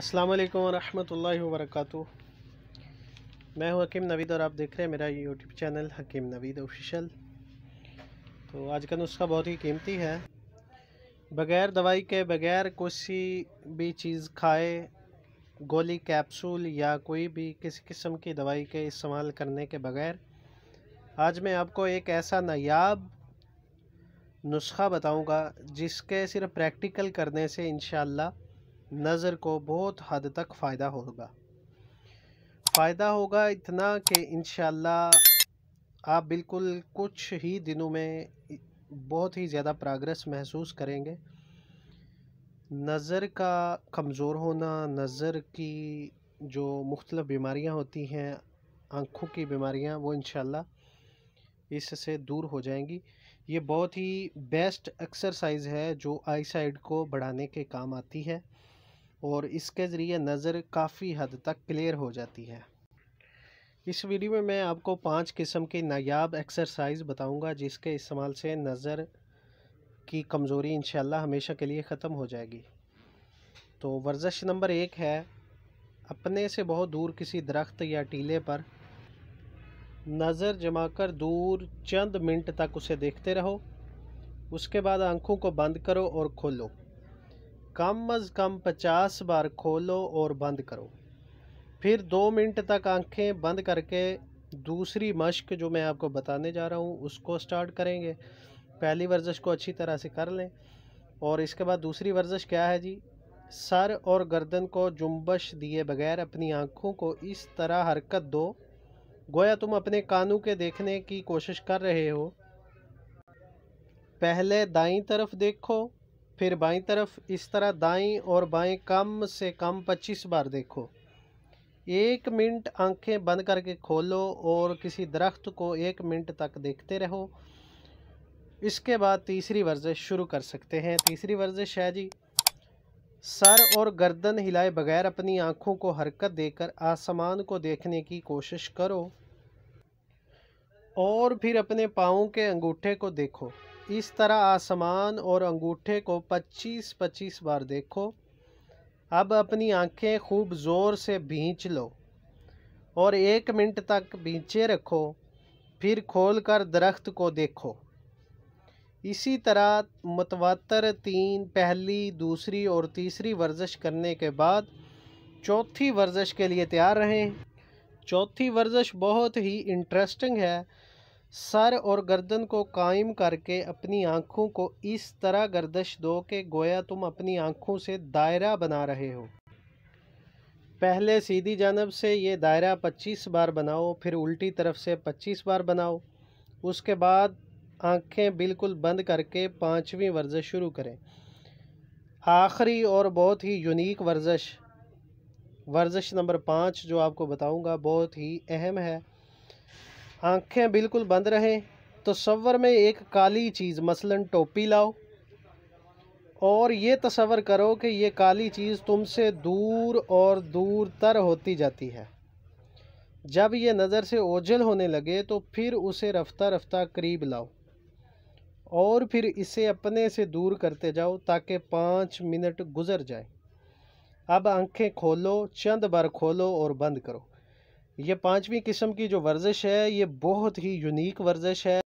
अस्सलाम वालेकुम रहमतुल्लाहि व बरकातहू मैं हूं हकीम नवीद और आप देख रहे हैं मेरा YouTube channel Hakim Naveed official तो आज का नुस्खा बहुत ही कीमती है बग़ैर दवाई के बग़ैर किसी भी चीज़ खाए गोली कैप्सूल या कोई भी किसी किस्म की दवाई के इस्तेमाल करने के बग़ैर आज मैं आपको एक ऐसा नायाब नुस्खा बताऊंगा जिसके सिर्फ प्रैक्टिकल करने से इन नज़र को बहुत हद तक फ़ायदा होगा फ़ायदा होगा इतना कि इन आप बिल्कुल कुछ ही दिनों में बहुत ही ज़्यादा प्रोग्रेस महसूस करेंगे नज़र का कमज़ोर होना नज़र की जो मुख्तलिफ बीमारियाँ होती हैं आँखों की बीमारियाँ वो इन इससे दूर हो जाएंगी ये बहुत ही बेस्ट एक्सरसाइज है जो आई साइड को बढ़ाने के काम आती है और इसके ज़रिए नज़र काफ़ी हद तक क्लियर हो जाती है इस वीडियो में मैं आपको पांच किस्म की नायाब एक्सरसाइज बताऊंगा जिसके इस्तेमाल से नज़र की कमज़ोरी इन हमेशा के लिए ख़त्म हो जाएगी तो वर्जिश नंबर एक है अपने से बहुत दूर किसी दरख्त या टीले पर नज़र जमा कर दूर चंद मिनट तक उसे देखते रहो उसके बाद आंखों को बंद करो और खोलो कम अज़ कम पचास बार खोलो और बंद करो फिर दो मिनट तक आंखें बंद करके दूसरी मश्क जो मैं आपको बताने जा रहा हूँ उसको स्टार्ट करेंगे पहली वर्जिश को अच्छी तरह से कर लें और इसके बाद दूसरी वर्जिश क्या है जी सर और गर्दन को जुम्बश दिए बगैर अपनी आँखों को इस तरह हरकत दो गोया तुम अपने कानों के देखने की कोशिश कर रहे हो पहले दाई तरफ देखो फिर बाई तरफ इस तरह दाई और बाएं कम से कम 25 बार देखो एक मिनट आंखें बंद करके खोलो और किसी दरख्त को एक मिनट तक देखते रहो इसके बाद तीसरी वर्जिश शुरू कर सकते हैं तीसरी वर्जिश है जी सर और गर्दन हिलाए बगैर अपनी आँखों को हरकत देकर आसमान को देखने की कोशिश करो और फिर अपने पाँव के अंगूठे को देखो इस तरह आसमान और अंगूठे को 25-25 बार देखो अब अपनी आंखें खूब ज़ोर से भींच लो और एक मिनट तक भींचे रखो फिर खोलकर दरख्त को देखो इसी तरह मतवातर तीन पहली दूसरी और तीसरी वर्जिश करने के बाद चौथी वर्जिश के लिए तैयार रहें चौथी वर्जिश बहुत ही इंटरेस्टिंग है सर और गर्दन को कायम करके अपनी आँखों को इस तरह गर्दश दो कि गोया तुम अपनी आँखों से दायरा बना रहे हो पहले सीधी जानब से ये दायरा 25 बार बनाओ फिर उल्टी तरफ से 25 बार बनाओ उसके बाद आँखें बिल्कुल बंद करके पाँचवीं वर्जिश शुरू करें आखिरी और बहुत ही यूनिक वर्जिश वर्जिश नंबर पाँच जो आपको बताऊँगा बहुत ही अहम है आँखें बिल्कुल बंद रहें तस्वर तो में एक काली चीज़ मसलन टोपी लाओ और ये तस्वर करो कि ये काली चीज़ तुमसे दूर और दूर तर होती जाती है जब ये नज़र से ओझल होने लगे तो फिर उसे रफ्ता रफ्ता करीब लाओ और फिर इसे अपने से दूर करते जाओ ताकि पाँच मिनट गुजर जाए अब आंखें खोलो चंद बार खोलो और बंद करो ये पांचवी किस्म की जो वर्जिश है ये बहुत ही यूनिक वर्जिश है